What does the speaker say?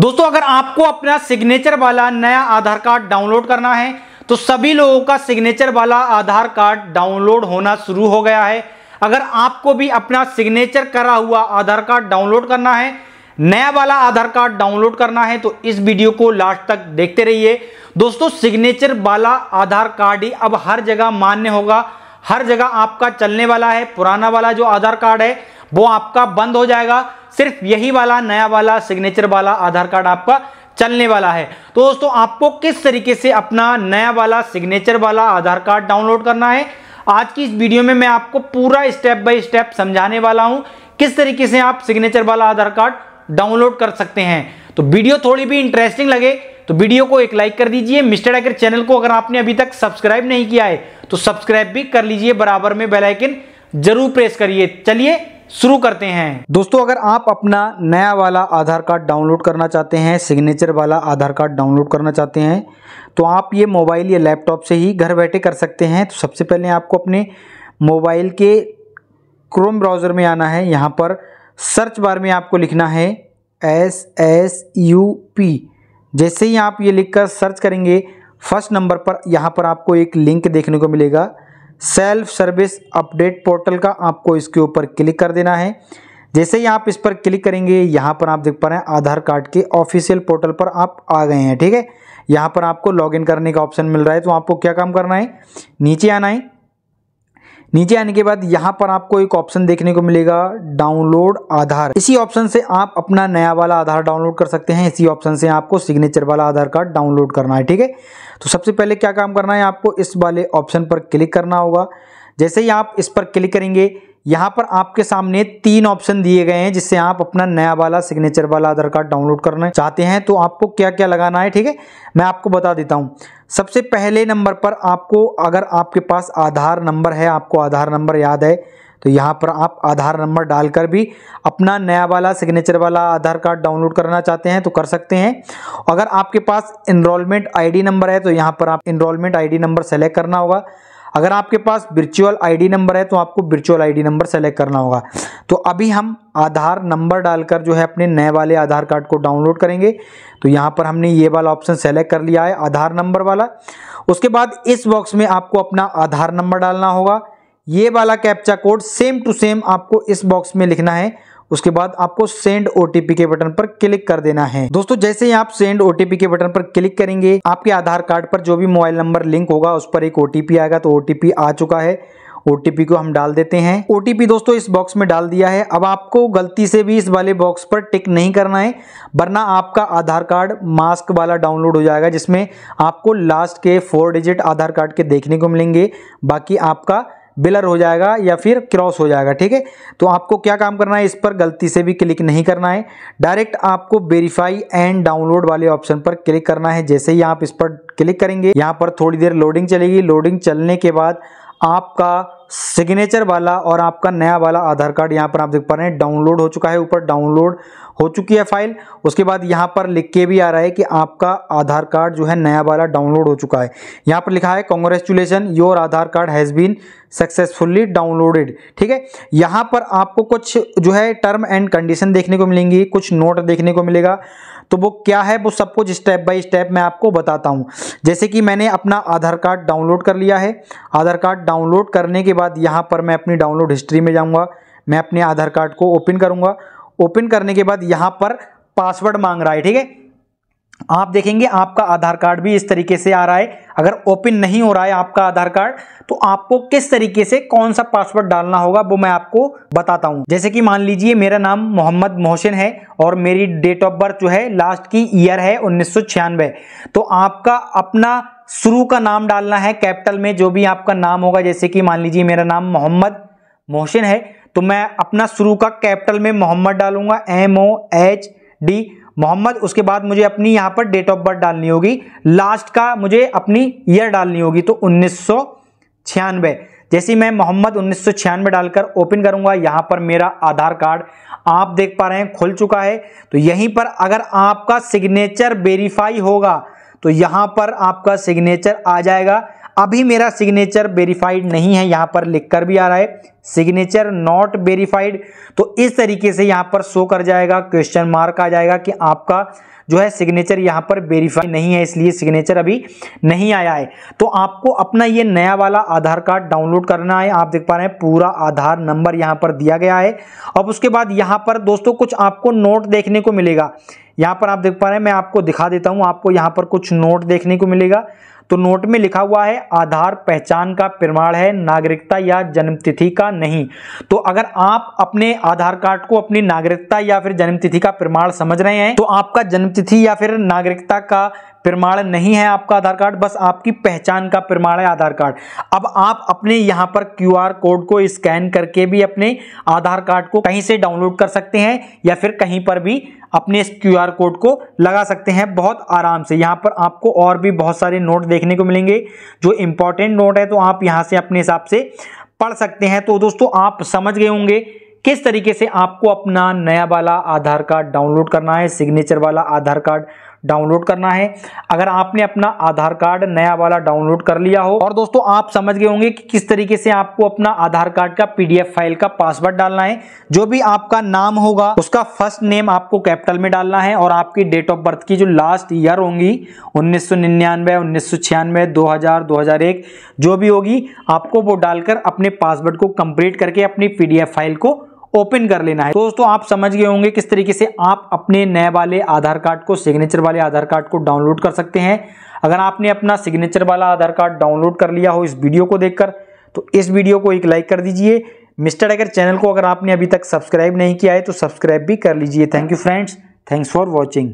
दोस्तों अगर आपको अपना सिग्नेचर वाला नया आधार कार्ड डाउनलोड करना है तो सभी लोगों का सिग्नेचर वाला आधार कार्ड डाउनलोड होना शुरू हो गया है अगर आपको भी अपना सिग्नेचर करा हुआ आधार कार्ड डाउनलोड करना है नया वाला आधार कार्ड डाउनलोड करना है तो इस वीडियो को लास्ट तक देखते रहिए दोस्तों सिग्नेचर वाला आधार कार्ड ही अब हर जगह मान्य होगा हर जगह आपका चलने वाला है पुराना वाला जो आधार कार्ड है वो आपका बंद हो जाएगा सिर्फ यही वाला नया वाला सिग्नेचर वाला आधार कार्ड आपका चलने वाला है तो दोस्तों आपको किस तरीके से अपना नया वाला सिग्नेचर वाला आधार कार्ड डाउनलोड करना है आज की इस वीडियो में मैं आपको पूरा स्टेप बाय स्टेप समझाने वाला हूं किस तरीके से आप सिग्नेचर वाला आधार कार्ड डाउनलोड कर सकते हैं तो वीडियो थोड़ी भी इंटरेस्टिंग लगे तो वीडियो को एक लाइक कर दीजिए मिस्टर एकर चैनल को अगर आपने अभी तक सब्सक्राइब नहीं किया है तो सब्सक्राइब भी कर लीजिए बराबर में बेलाइकन जरूर प्रेस करिए चलिए शुरू करते हैं दोस्तों अगर आप अपना नया वाला आधार कार्ड डाउनलोड करना चाहते हैं सिग्नेचर वाला आधार कार्ड डाउनलोड करना चाहते हैं तो आप ये मोबाइल या लैपटॉप से ही घर बैठे कर सकते हैं तो सबसे पहले आपको अपने मोबाइल के क्रोम ब्राउज़र में आना है यहाँ पर सर्च बार में आपको लिखना है एस एस यू पी जैसे ही आप ये लिखकर सर्च करेंगे फर्स्ट नंबर पर यहाँ पर आपको एक लिंक देखने को मिलेगा सेल्फ सर्विस अपडेट पोर्टल का आपको इसके ऊपर क्लिक कर देना है जैसे ही आप इस पर क्लिक करेंगे यहाँ पर आप देख पा रहे हैं आधार कार्ड के ऑफिशियल पोर्टल पर आप आ गए हैं ठीक है यहाँ पर आपको लॉगिन करने का ऑप्शन मिल रहा है तो आपको क्या काम करना है नीचे आना है नीचे आने के बाद यहाँ पर आपको एक ऑप्शन देखने को मिलेगा डाउनलोड आधार इसी ऑप्शन से आप अपना नया वाला आधार डाउनलोड कर सकते हैं इसी ऑप्शन से आपको सिग्नेचर वाला आधार कार्ड डाउनलोड करना है ठीक है तो सबसे पहले क्या काम करना है आपको इस वाले ऑप्शन पर क्लिक करना होगा जैसे ही आप इस पर क्लिक करेंगे यहाँ पर आपके सामने तीन ऑप्शन दिए गए हैं जिससे आप अपना नया वाला सिग्नेचर वाला आधार कार्ड डाउनलोड करना चाहते हैं तो आपको क्या क्या लगाना है ठीक है मैं आपको बता देता हूँ सबसे पहले नंबर पर आपको अगर आपके पास आधार नंबर है आपको आधार नंबर याद है तो यहाँ पर आप आधार नंबर डालकर भी अपना नया वाला सिग्नेचर वाला आधार कार्ड डाउनलोड करना चाहते हैं तो कर सकते हैं अगर आपके पास इनरोलमेंट आईडी नंबर है तो यहाँ पर आप इनरोलमेंट आईडी नंबर सेलेक्ट करना होगा अगर आपके पास वर्चुअल आईडी नंबर है तो आपको वर्चुअल आईडी नंबर सेलेक्ट करना होगा तो अभी हम आधार नंबर डालकर जो है अपने नए वाले आधार कार्ड को डाउनलोड करेंगे तो यहाँ पर हमने ये वाला ऑप्शन सेलेक्ट कर लिया है आधार नंबर वाला उसके बाद इस बॉक्स में आपको अपना आधार नंबर डालना होगा ये वाला captcha code same to same आपको इस बॉक्स में लिखना है उसके बाद आपको सेंड ओटीपी के बटन पर क्लिक कर देना है दोस्तों जैसे ही आप सेंड ओटीपी के बटन पर क्लिक करेंगे आपके आधार कार्ड पर जो भी मोबाइल नंबर लिंक होगा उस पर एक ओटीपी आएगा तो ओटीपी आ चुका है ओटीपी को हम डाल देते हैं ओटीपी दोस्तों इस बॉक्स में डाल दिया है अब आपको गलती से भी इस वाले बॉक्स पर टिक नहीं करना है वरना आपका आधार कार्ड मास्क वाला डाउनलोड हो जाएगा जिसमें आपको लास्ट के फोर डिजिट आधार कार्ड के देखने को मिलेंगे बाकी आपका बिलर हो जाएगा या फिर क्रॉस हो जाएगा ठीक है तो आपको क्या काम करना है इस पर गलती से भी क्लिक नहीं करना है डायरेक्ट आपको वेरीफाई एंड डाउनलोड वाले ऑप्शन पर क्लिक करना है जैसे ही आप इस पर क्लिक करेंगे यहाँ पर थोड़ी देर लोडिंग चलेगी लोडिंग चलने के बाद आपका सिग्नेचर वाला और आपका नया वाला आधार कार्ड यहाँ पर आप देख पा रहे हैं डाउनलोड हो चुका है ऊपर डाउनलोड हो चुकी है फाइल उसके बाद यहाँ पर लिख के भी आ रहा है कि आपका आधार कार्ड जो है नया वाला डाउनलोड हो चुका है यहाँ पर लिखा है congratulation your Aadhaar card has been successfully downloaded ठीक है यहाँ पर आपको कुछ जो है टर्म एंड कंडीशन देखने को मिलेंगी कुछ नोट देखने को मिलेगा तो वो क्या है वो सब कुछ स्टेप बाय स्टेप मैं आपको बताता हूँ जैसे कि मैंने अपना आधार कार्ड डाउनलोड कर लिया है आधार कार्ड डाउनलोड करने के बाद यहाँ पर मैं अपनी डाउनलोड हिस्ट्री में जाऊँगा मैं अपने आधार कार्ड को ओपन करूँगा ओपन करने के बाद यहाँ पर पासवर्ड मांग रहा है ठीक है आप देखेंगे आपका आधार कार्ड भी इस तरीके से आ रहा है अगर ओपन नहीं हो रहा है आपका आधार कार्ड तो आपको किस तरीके से कौन सा पासवर्ड डालना होगा वो मैं आपको बताता हूँ जैसे कि मान लीजिए मेरा नाम मोहम्मद मोहसिन है और मेरी डेट ऑफ बर्थ जो है लास्ट की ईयर है उन्नीस तो आपका अपना शुरू का नाम डालना है कैपिटल में जो भी आपका नाम होगा जैसे कि मान लीजिए मेरा नाम मोहम्मद मोहसिन है तो मैं अपना शुरू का कैपिटल में मोहम्मद डालूंगा M O H D Mohammed उसके बाद मुझे अपनी यहां पर डेट ऑफ बर्थ डालनी होगी लास्ट का मुझे अपनी ईयर डालनी होगी तो उन्नीस जैसे मैं मोहम्मद उन्नीस डालकर ओपन करूंगा यहां पर मेरा आधार कार्ड आप देख पा रहे हैं खुल चुका है तो यहीं पर अगर आपका सिग्नेचर वेरीफाई होगा तो यहां पर आपका सिग्नेचर आ जाएगा अभी मेरा सिग्नेचर वेरीफाइड नहीं है यहाँ पर लिखकर भी आ रहा है सिग्नेचर नॉट वेरीफाइड तो इस तरीके से यहाँ पर शो कर जाएगा क्वेश्चन मार्क आ जाएगा कि आपका जो है सिग्नेचर यहाँ पर वेरीफाई नहीं है इसलिए सिग्नेचर अभी नहीं आया है तो आपको अपना ये नया वाला आधार कार्ड डाउनलोड करना है आप देख पा रहे हैं पूरा आधार नंबर यहाँ पर दिया गया है अब उसके बाद यहाँ पर दोस्तों कुछ आपको नोट देखने को मिलेगा यहाँ पर आप देख पा रहे हैं मैं आपको दिखा देता हूँ आपको यहाँ पर कुछ नोट देखने को मिलेगा तो नोट में लिखा हुआ है आधार पहचान का प्रमाण है नागरिकता या जन्मतिथि का नहीं तो अगर आप अपने आधार कार्ड को अपनी नागरिकता या फिर जन्मतिथि का प्रमाण समझ रहे हैं तो आपका जन्मतिथि या फिर नागरिकता का प्रमाण नहीं है आपका आधार कार्ड बस आपकी पहचान का प्रमाण है आधार कार्ड अब आप अपने यहाँ पर क्यूआर कोड को स्कैन करके भी अपने आधार कार्ड को कहीं से डाउनलोड कर सकते हैं या फिर कहीं पर भी अपने इस क्यू कोड को लगा सकते हैं बहुत आराम से यहाँ पर आपको और भी बहुत सारे नोट देखने को मिलेंगे जो इंपॉर्टेंट नोट है तो आप यहाँ से अपने हिसाब से पढ़ सकते हैं तो दोस्तों आप समझ गए होंगे किस तरीके से आपको अपना नया वाला आधार कार्ड डाउनलोड करना है सिग्नेचर वाला आधार कार्ड डाउनलोड करना है अगर आपने अपना आधार कार्ड नया वाला डाउनलोड कर लिया हो और दोस्तों आप समझ गए होंगे कि किस तरीके से आपको अपना आधार कार्ड का पीडीएफ फाइल का पासवर्ड डालना है जो भी आपका नाम होगा उसका फर्स्ट नेम आपको कैपिटल में डालना है और आपकी डेट ऑफ बर्थ की जो लास्ट ईयर होंगी उन्नीस सौ निन्यानवे उन्नीस सौ छियानवे दो हजार दो हजार एक जो भी होगी आपको वो डालकर अपने पासवर्ड को कंप्लीट करके अपनी पीडीएफ फाइल को ओपन कर लेना है दोस्तों आप समझ गए होंगे किस तरीके से आप अपने नए वाले आधार कार्ड को सिग्नेचर वाले आधार कार्ड को डाउनलोड कर सकते हैं अगर आपने अपना सिग्नेचर वाला आधार कार्ड डाउनलोड कर लिया हो इस वीडियो को देखकर तो इस वीडियो को एक लाइक कर दीजिए मिस्टर अगर चैनल को अगर आपने अभी तक सब्सक्राइब नहीं किया है तो सब्सक्राइब भी कर लीजिए thank you friends thanks for watching